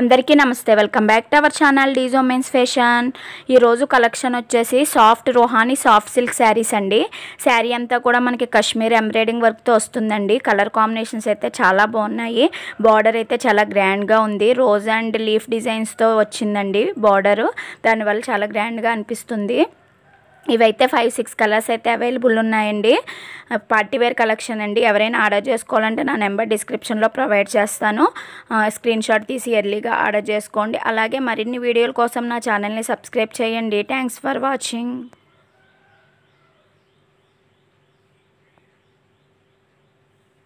అందరికీ నమస్తే welcome back to our channel డీజోమెన్స్ ఫ్యాషన్ ఈరోజు కలెక్షన్ వచ్చేసి సాఫ్ట్ రోహాని సాఫ్ట్ సిల్క్ శారీస్ అండి శారీ అంతా కూడా మనకి కశ్మీర్ ఎంబ్రాయిడింగ్ వర్క్తో వస్తుందండి కలర్ కాంబినేషన్స్ అయితే చాలా బాగున్నాయి బార్డర్ అయితే చాలా గ్రాండ్గా ఉంది రోజ్ అండ్ లీఫ్ డిజైన్స్తో వచ్చిందండి బార్డరు దానివల్ల చాలా గ్రాండ్గా అనిపిస్తుంది ఇవైతే ఫైవ్ సిక్స్ కలర్స్ అయితే అవైలబుల్ ఉన్నాయండి పార్టీ వేర్ కలెక్షన్ అండి ఎవరైనా ఆర్డర్ చేసుకోవాలంటే నా నెంబర్ డిస్క్రిప్షన్లో ప్రొవైడ్ చేస్తాను స్క్రీన్ షాట్ తీసి ఎర్లీగా ఆర్డర్ చేసుకోండి అలాగే మరిన్ని వీడియోల కోసం నా ఛానల్ని సబ్స్క్రైబ్ చేయండి థ్యాంక్స్ ఫర్ వాచింగ్